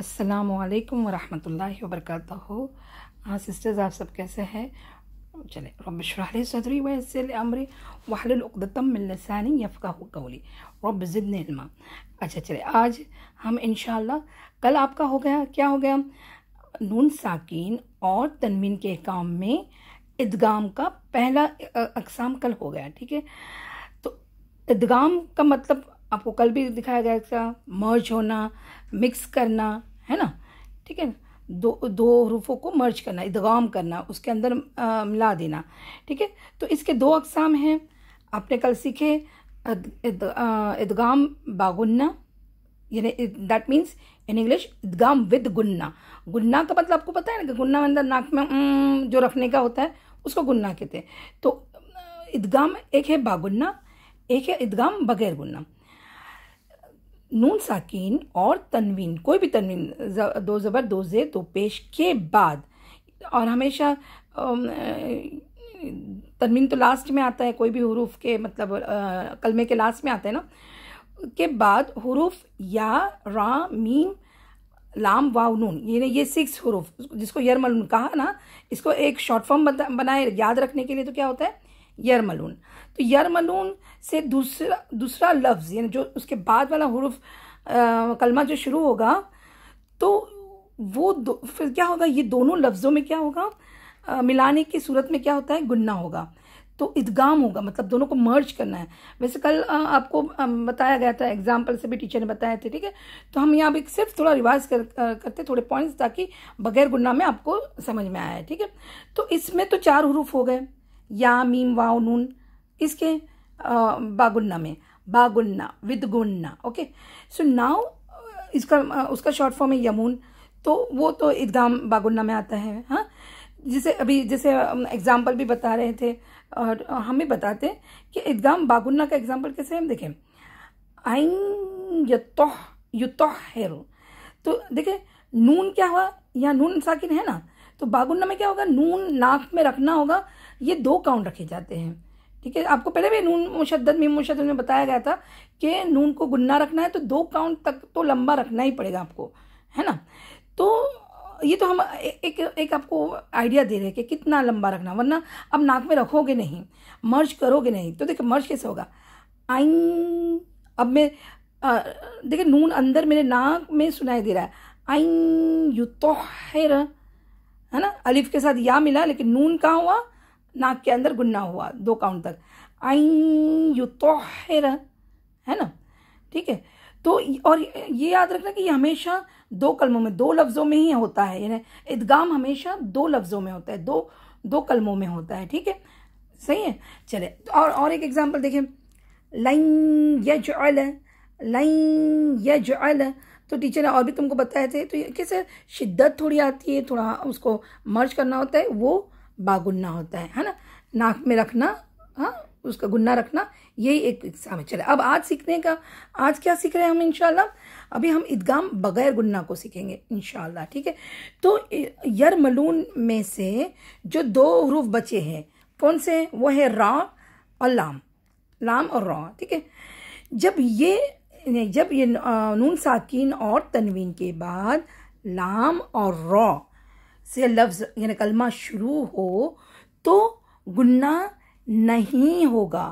अस्सलाम वालेकुम वरहमतुल्लाहि वबरकातुहू हाँ सिस्टर्स आप सब कैसे हैं चले रबशरहली सदरी वैसल अमरी वाहलतम लसानी यफ़ा कौली रब ज़िदनमा अच्छा चले आज हम इन कल आपका हो गया क्या हो गया नून साकिन और तनवीन के काम में इदगाम का पहला अकसाम कल हो गया ठीक है तो इदगाम का मतलब आपको कल भी दिखाया गया था मर्ज होना मिक्स करना है ना ठीक है ना दो दो हरूफों को मर्ज करना इदगाम करना उसके अंदर मिला देना ठीक है तो इसके दो अकसाम हैं आपने कल सीखे इदगाम बागुन्ना यानी दैट मीन्स इन इंग्लिश इदगाम विद गुन्ना गुन्ना का मतलब आपको पता है ना कि गुन्ना अंदर नाक में जो रखने का होता है उसको गुन्ना कहते हैं तो इदगाम एक है बागुन्ना एक है इदगाम बगैर गुन्ना नून साकिन और तनवीन कोई भी तनवीन दो ज़बर दो जे दो पेश के बाद और हमेशा तनवीन तो लास्ट में आता है कोई भी हरूफ के मतलब कलमे के लास्ट में आता है ना के बाद हरूफ या रा मीम लाम वाव नून ये ये सिक्स हरूफ जिसको यरमल कहा ना इसको एक शॉर्ट फॉर्म बनाए याद रखने के लिए तो क्या होता है यरमलून तो यरमलून से दूसरा दूसरा लफ्ज़ यानी जो उसके बाद वाला हरूफ कलमा जो शुरू होगा तो वो फिर क्या होगा ये दोनों लफ्ज़ों में क्या होगा आ, मिलाने की सूरत में क्या होता है गुन्ना होगा तो इदगाम होगा मतलब दोनों को मर्ज करना है वैसे कल आपको बताया गया था एग्जाम्पल से भी टीचर ने बताया थे ठीक है तो हम यहाँ भी सिर्फ थोड़ा रिवाइज कर, करते थोड़े पॉइंट्स ताकि बगैर गुन्ना में आपको समझ में आया है ठीक है तो इसमें तो चार हरूफ हो गए या मीम वाव नून इसके बागुन्ना में बागुन्ना विद गुन्ना ओके सो नाउ इसका उसका शॉर्ट फॉर्म है यमून तो वो तो एकदम बागुन्ना में आता है हाँ जिसे अभी जैसे एग्जाम्पल भी बता रहे थे और हमें बताते हैं कि ईदगाम बागुन्ना का एग्जाम्पल कैसे हम देखें आइन युतोह युतोह हेरो तो देखें नून क्या हुआ यहाँ नून साकिन है ना तो बागुन्ना में क्या होगा नून नाक में रखना होगा ये दो काउंट रखे जाते हैं ठीक है आपको पहले भी नून मुशद्द मीम मुशद्द में बताया गया था कि नून को गुन्ना रखना है तो दो काउंट तक तो लंबा रखना ही पड़ेगा आपको है ना तो ये तो हम एक एक आपको आइडिया दे रहे हैं कि कितना लंबा रखना वरना अब नाक में रखोगे नहीं मर्ज करोगे नहीं तो देखो मर्ज कैसे होगा आई अब मैं देखिए नून अंदर मेरे नाक में सुनाई दे रहा है आई यू तो है ना अलिफ के साथ या मिला लेकिन नून कहाँ हुआ नाक के अंदर गुन्ना हुआ दो काउंट तक आई यू तो है ना ठीक है तो और ये याद रखना कि ये हमेशा दो कलमों में दो लफ्ज़ों में ही होता है यानी इदगाम हमेशा दो लफ्ज़ों में होता है दो दो कलमों में होता है ठीक है सही है चले तो और और एक एग्जांपल देखें लाइन यज लाइन यज तो टीचर ने और भी तुमको बताए थे तो कैसे शिद्दत थोड़ी आती है थोड़ा उसको मर्ज करना होता है वो बागुन्ना होता है है ना नाक में रखना हाँ उसका गुन्ना रखना यही एक एग्जाम है चले अब आज सीखने का आज क्या सीख रहे हैं हम इनशाला अभी हम ईदगाम बगैर गुन्ना को सीखेंगे इनशाला ठीक है तो यर मलून में से जो दो हरूफ बचे हैं कौन से हैं वो है रा और लाम लाम और रॉ ठीक है जब ये जब ये नून साकिन और तनवीन के बाद लाम और रॉ से लफ्ज़ यानी कलमा शुरू हो तो गुन्ना नहीं होगा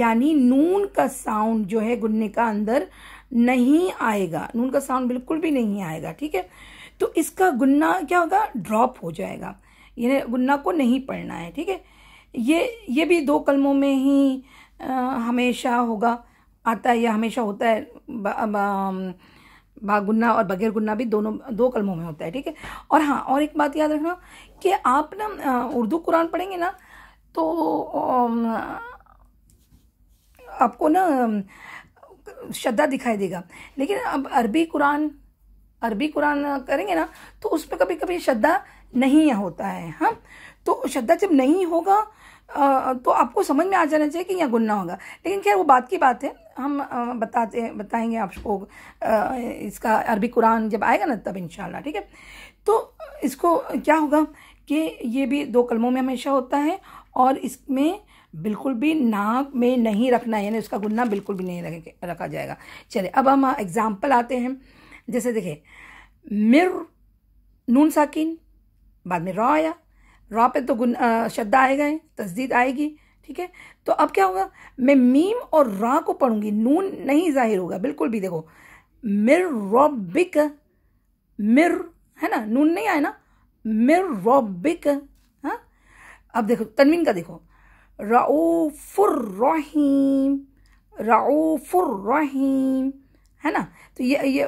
यानी नून का साउंड जो है गुन्ने का अंदर नहीं आएगा नून का साउंड बिल्कुल भी नहीं आएगा ठीक है तो इसका गुन्ना क्या होगा ड्रॉप हो जाएगा यानी गुन्ना को नहीं पढ़ना है ठीक है ये ये भी दो कलमों में ही आ, हमेशा होगा आता है या हमेशा होता है बा, बा, गुन्ना और बगैर गुन्ना भी दोनों दो कलमों में होता है ठीक है और हाँ और एक बात याद रखना कि आप ना उर्दू कुरान पढ़ेंगे ना तो आपको ना श्रद्धा दिखाई देगा लेकिन अब अरबी कुरान अरबी कुरान करेंगे ना तो उसमें कभी कभी श्रद्धा नहीं होता है हाँ तो श्रद्धा जब नहीं होगा तो आपको समझ में आ जाना चाहिए कि यहाँ गुन्ना होगा लेकिन खैर वो बात की बात है हम बताते बताएंगे आपको इसका अरबी कुरान जब आएगा ना तब इन ठीक है तो इसको क्या होगा कि ये भी दो कलमों में हमेशा होता है और इसमें बिल्कुल भी नाक में नहीं रखना यानी उसका गुन्ना बिल्कुल भी नहीं रखा जाएगा चले अब हम एग्ज़ाम्पल आते हैं जैसे देखें मिर नून साकिन बाद में रॉ आया रॉ पे तो गुन शद्दा आएगा तस्दीद आएगी ठीक है तो अब क्या होगा मैं मीम और रा को पढ़ूंगी नून नहीं जाहिर होगा बिल्कुल भी देखो मिर रॉबिक मिर है ना नून नहीं आए ना मिर रॉबिक हाँ? अब देखो तनवीन का देखो राउफुर रहीम फुर रहीम है ना तो ये ये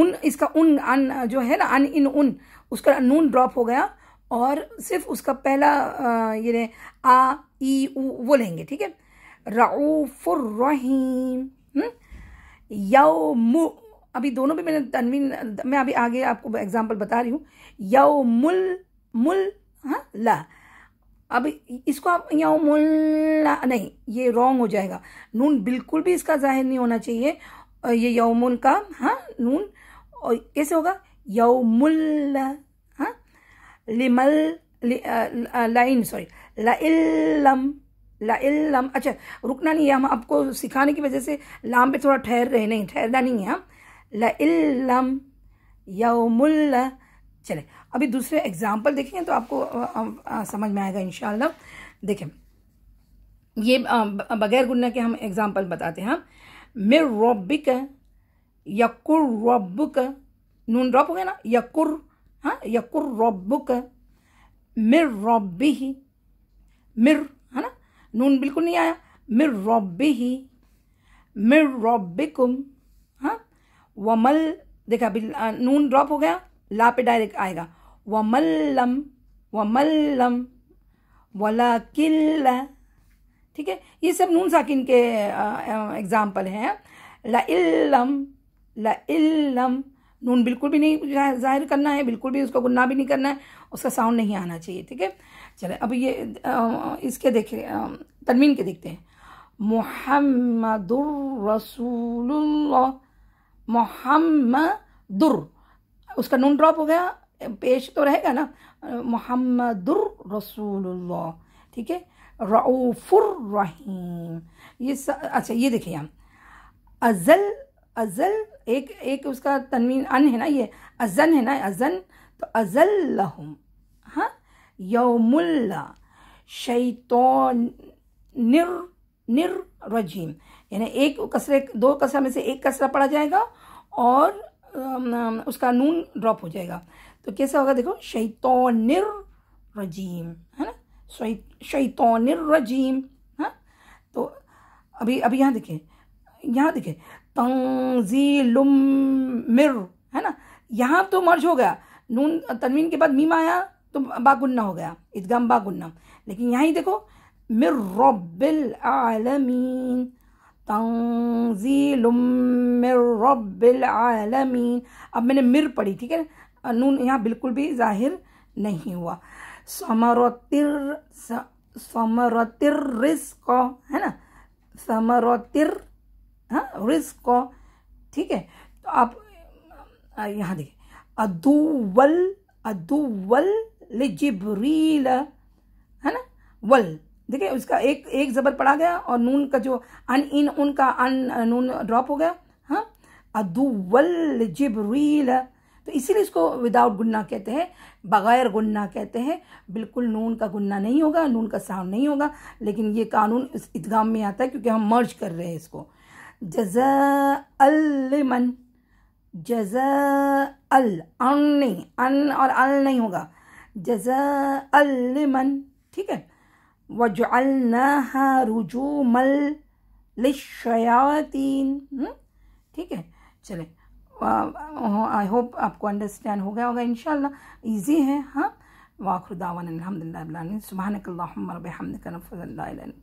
उन इसका उन अन जो है ना अन इन उन उसका नून ड्रॉप हो गया और सिर्फ उसका पहला ये आ ई ऊ वो लेंगे ठीक है रऊफ़ुर्रहीम हम्म? मु अभी दोनों भी मैंने तनवीन मैं अभी आगे आपको एग्जांपल बता रही हूँ यो मुल मुल हाँ ला अभी इसको आप यौमुल नहीं ये रॉन्ग हो जाएगा नून बिल्कुल भी इसका जाहिर नहीं होना चाहिए ये यौमुल का हाँ नून और कैसे होगा यौमुल लिमल लाइन सॉरी लाइलम लाइलम अच्छा रुकना नहीं है हम आपको सिखाने की वजह से लाम पे थोड़ा ठहर रहे नहीं ठहरना नहीं है हम लाइलम यौमुल चले अभी दूसरे एग्जाम्पल देखेंगे तो आपको आ, आ, समझ में आएगा इन देखें ये बगैर गुन्ना के हम एग्जाम्पल बताते हैं हम मिर यकुर रोबुक नून ड्रॉप हो गया ना यकुर हाँ यकुर रब्बुक मिर रब्बी ही मिर है ना नून बिल्कुल नहीं आया मिर रब्बी ही मिर रब्बिकुम हाँ वमल देखा अभी नून ड्रॉप हो गया ला पे डायरेक्ट आएगा वमल्लम वमल्लम वला किल्ला ठीक है ये सब नून साकिन के एग्जांपल हैं ला इल्लम ला इल्लम नून बिल्कुल भी नहीं जाहिर करना है बिल्कुल भी उसको गुन्ना भी नहीं करना है उसका साउंड नहीं आना चाहिए ठीक है चले अब ये इसके देखे तनवीन के देखते हैं मोहम्मदुर रसूल मोहम्मदुर उसका नून ड्रॉप हो गया पेश तो रहेगा ना मोहम्मदुर रसूल ठीक है रऊफ़ुर रहीम ये अच्छा ये देखिए हम अज़ल अजल एक एक उसका तनवीन अन है ना ये अजन है ना अजन तो अजल लहुम हाँ यौमुल्ला शैतो निर निर रजीम यानी एक कसरे दो कसरा में से एक कसरा पड़ा जाएगा और उसका नून ड्रॉप हो जाएगा तो कैसा होगा देखो शैतो निर रजीम है ना शैतो निर रजीम हाँ तो अभी अभी यहाँ देखें यहाँ देखें तंजीलुम मिर है ना यहाँ तो मर्ज हो गया नून तनवीन के बाद मीम आया तो बागुन्ना हो गया इदगाम बागुन्ना लेकिन यहाँ ही देखो मिर रबिल आलमीन तंजीलुम मिर आलमीन अब मैंने मिर पढ़ी ठीक है नून यहाँ बिल्कुल भी जाहिर नहीं हुआ समरतिर समरतिर रिस्क है ना समरतिर हाँ रिस्क को ठीक है तो आप यहाँ देखिए अदुवल अदुवल लिजिबरील है ना वल देखिए उसका एक एक जबर पड़ा गया और नून का जो अन इन उनका अन नून ड्रॉप हो गया हाँ अदुवल लिजिबरील तो इसीलिए इसको विदाउट गुन्ना कहते हैं बगैर गुन्ना कहते हैं बिल्कुल नून का गुन्ना नहीं होगा नून का साउंड नहीं होगा लेकिन ये कानून इस इतगाम में आता है क्योंकि हम मर्ज कर रहे हैं इसको जजा अल्लिमन जजा अल अन नहीं अन और अल नहीं होगा जजा अल्लिमन ठीक है अल वजअलनाहा मल लिशयातीन हम्म, ठीक है चले आई होप आपको अंडरस्टैंड हो गया होगा इन ईजी है हाँ वाखुदावन अलहमदिल्ला सुबह सुबहानकल्ला हमद